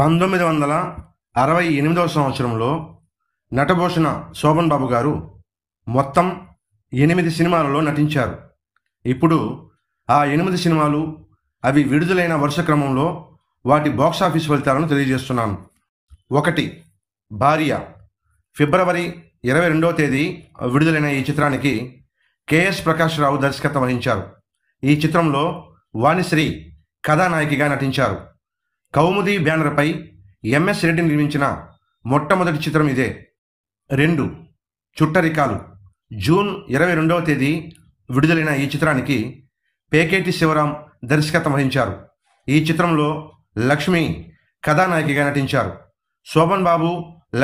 పంతొమ్మిది వందల అరవై ఎనిమిదవ సంవత్సరంలో నటభూషణ శోభన్ బాబు గారు మొత్తం ఎనిమిది సినిమాలలో నటించారు ఇప్పుడు ఆ ఎనిమిది సినిమాలు అవి విడుదలైన వరుస క్రమంలో వాటి బాక్సాఫీస్ ఫలితాలను తెలియజేస్తున్నాను ఒకటి భార్య ఫిబ్రవరి ఇరవై రెండవ తేదీ విడుదలైన ఈ చిత్రానికి కెఎస్ ప్రకాష్ రావు దర్శకత్వం వహించారు ఈ చిత్రంలో వాణిశ్రీ కథానాయకిగా నటించారు కౌముది బ్యానర్పై ఎంఎస్ రెడ్డి నిర్మించిన మొట్టమొదటి చిత్రం ఇదే రెండు చుట్టరికాలు జూన్ ఇరవై రెండవ తేదీ విడుదలైన ఈ చిత్రానికి పేకేటి శివరాం దర్శకత్వం వహించారు ఈ చిత్రంలో లక్ష్మి కథానాయకిగా నటించారు శోభన్ బాబు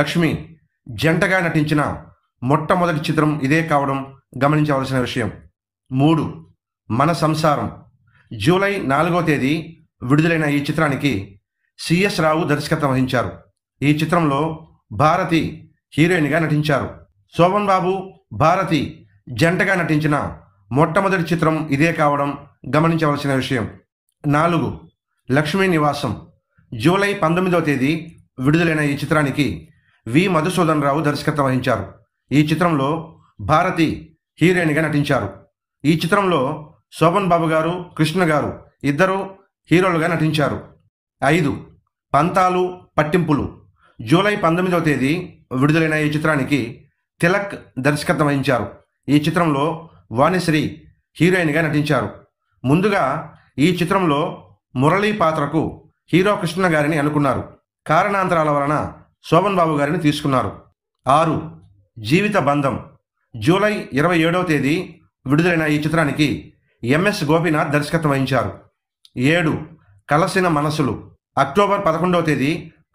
లక్ష్మి జంటగా నటించిన మొట్టమొదటి చిత్రం ఇదే కావడం గమనించవలసిన విషయం మూడు మన సంసారం జూలై నాలుగో తేదీ విడుదలైన ఈ చిత్రానికి సిఎస్ రావు దర్శకత్వం వహించారు ఈ చిత్రంలో భారతి హీరోయిన్గా నటించారు శోభన్ బాబు భారతి జంటగా నటించిన మొట్టమొదటి చిత్రం ఇదే కావడం గమనించవలసిన విషయం నాలుగు లక్ష్మీ నివాసం జూలై పంతొమ్మిదవ తేదీ విడుదలైన ఈ చిత్రానికి వి మధుసూదన్ రావు దర్శకత్వం వహించారు ఈ చిత్రంలో భారతి హీరోయిన్గా నటించారు ఈ చిత్రంలో శోభన్ బాబు గారు కృష్ణ గారు ఇద్దరు హీరోలుగా నటించారు ఐదు పంతాలు పట్టింపులు జూలై పంతొమ్మిదవ తేదీ విడుదలైన ఈ చిత్రానికి తిలక్ దర్శకత్వం వహించారు ఈ చిత్రంలో వాణిశ్రీ హీరోయిన్గా నటించారు ముందుగా ఈ చిత్రంలో మురళీ పాత్రకు హీరో కృష్ణ గారిని అనుకున్నారు కారణాంతరాల వలన శోభన్ బాబు గారిని తీసుకున్నారు ఆరు జీవిత బంధం జూలై ఇరవై ఏడవ తేదీ విడుదలైన ఈ చిత్రానికి ఎంఎస్ గోపీనాథ్ దర్శకత్వం వహించారు ఏడు కలసిన మనసులు అక్టోబర్ పదకొండవ తేదీ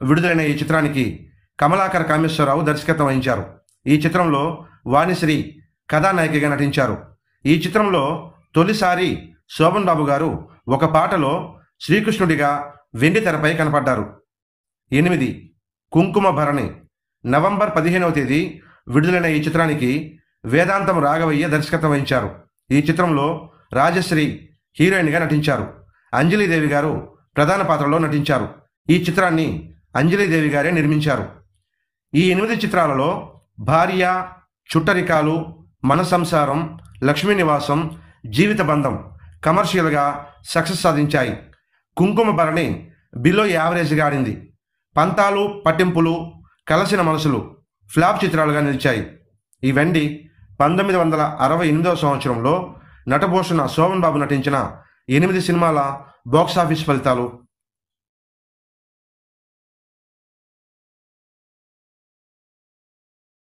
విడుదలైన ఈ చిత్రానికి కమలాకర్ కామేశ్వరరావు దర్శకత్వం వహించారు ఈ చిత్రంలో వాణిశ్రీ కథానాయికగా నటించారు ఈ చిత్రంలో తొలిసారి శోభన్ బాబు గారు ఒక పాటలో శ్రీకృష్ణుడిగా వెండి తెరపై కనపడ్డారు ఎనిమిది కుంకుమ భరణి నవంబర్ పదిహేనవ తేదీ విడుదలైన ఈ చిత్రానికి వేదాంతం రాఘవయ్య దర్శకత్వం వహించారు ఈ చిత్రంలో రాజశ్రీ హీరోయిన్గా నటించారు అంజలీదేవి గారు ప్రధాన పాత్రలో నటించారు ఈ చిత్రాన్ని అంజలీదేవి గారే నిర్మించారు ఈ ఎనిమిది చిత్రాలలో భార్య చుట్టరికాలు మన సంసారం లక్ష్మీ నివాసం జీవిత బంధం కమర్షియల్గా సక్సెస్ సాధించాయి కుంకుమ భరణి బిలో యావరేజ్గా ఆడింది పంతాలు పట్టింపులు కలసిన మనసులు ఫ్లాప్ చిత్రాలుగా నిలిచాయి ఈ వెండి పంతొమ్మిది వందల అరవై ఎనిమిదవ సంవత్సరంలో నటభూషణ శోభన్ బాబు నటించిన ఎనిమిది సినిమాల బాక్సాఫీస్ ఫలితాలు